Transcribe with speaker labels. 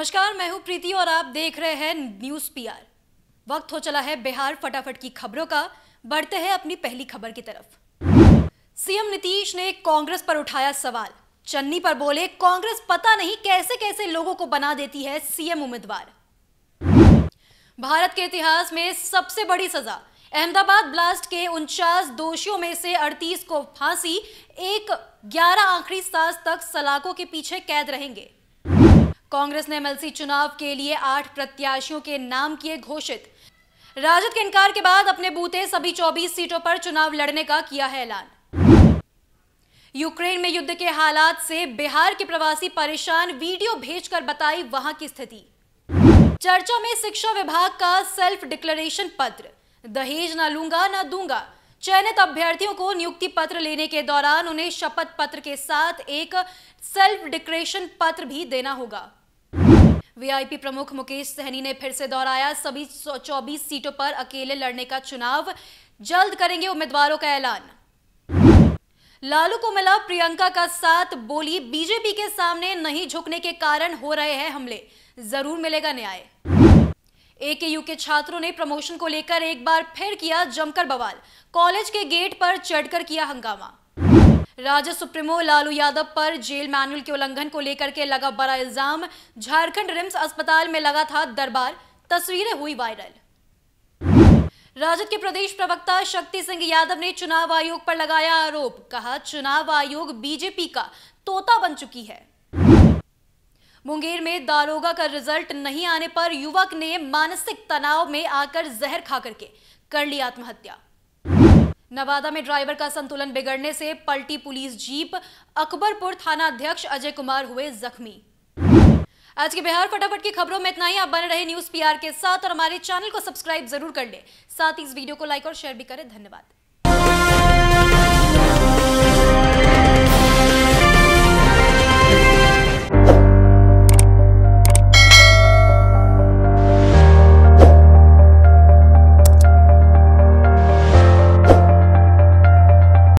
Speaker 1: नमस्कार मैं हूं प्रीति और आप देख रहे हैं न्यूज पीआर वक्त हो चला है बिहार फटाफट की खबरों का बढ़ते हैं अपनी पहली खबर की तरफ सीएम नीतीश ने कांग्रेस पर उठाया सवाल चन्नी पर बोले कांग्रेस पता नहीं कैसे कैसे लोगों को बना देती है सीएम उम्मीदवार भारत के इतिहास में सबसे बड़ी सजा अहमदाबाद ब्लास्ट के उनचास दोषियों में से 38 को फांसी एक 11 आखिरी सांस तक सलाखों के पीछे कैद रहेंगे कांग्रेस ने एमएलसी चुनाव के लिए आठ प्रत्याशियों के नाम किए घोषित राजद के इनकार के बाद अपने बूते सभी 24 सीटों पर चुनाव लड़ने का किया है ऐलान यूक्रेन में युद्ध के हालात से बिहार के प्रवासी परेशान वीडियो भेजकर बताई वहां की स्थिति चर्चा में शिक्षा विभाग का सेल्फ डिक्लेरेशन पत्र दहेज ना लूंगा ना दूंगा चयनित अभ्यर्थियों को नियुक्ति पत्र लेने के दौरान उन्हें शपथ पत्र के साथ एक सेल्फ डिक्लेरेशन पत्र भी देना होगा वीआईपी प्रमुख मुकेश सहनी ने फिर से दोहराया सभी 24 सीटों पर अकेले लड़ने का चुनाव जल्द करेंगे उम्मीदवारों का ऐलान लालू को मिला प्रियंका का साथ बोली बीजेपी के सामने नहीं झुकने के कारण हो रहे हैं हमले जरूर मिलेगा न्याय यू के छात्रों ने प्रमोशन को लेकर एक बार फिर किया जमकर बवाल कॉलेज के गेट पर चढ़कर किया हंगामा राजद सुप्रीमो लालू यादव पर जेल मैनुअल के उल्लंघन को लेकर के लगा बड़ा इल्जाम झारखंड रिम्स अस्पताल में लगा था दरबार तस्वीरें हुई वायरल राजद के प्रदेश प्रवक्ता शक्ति सिंह यादव ने चुनाव आयोग पर लगाया आरोप कहा चुनाव आयोग बीजेपी का तोता बन चुकी है मुंगेर में दारोगा का रिजल्ट नहीं आने पर युवक ने मानसिक तनाव में आकर जहर खा करके कर ली आत्महत्या नवादा में ड्राइवर का संतुलन बिगड़ने से पलटी पुलिस जीप अकबरपुर थाना अध्यक्ष अजय कुमार हुए जख्मी आज के बिहार फटाफट की खबरों में इतना ही आप बने रहे न्यूज पीआर के साथ और हमारे चैनल को सब्सक्राइब जरूर कर ले साथ ही इस वीडियो को लाइक और शेयर भी करें धन्यवाद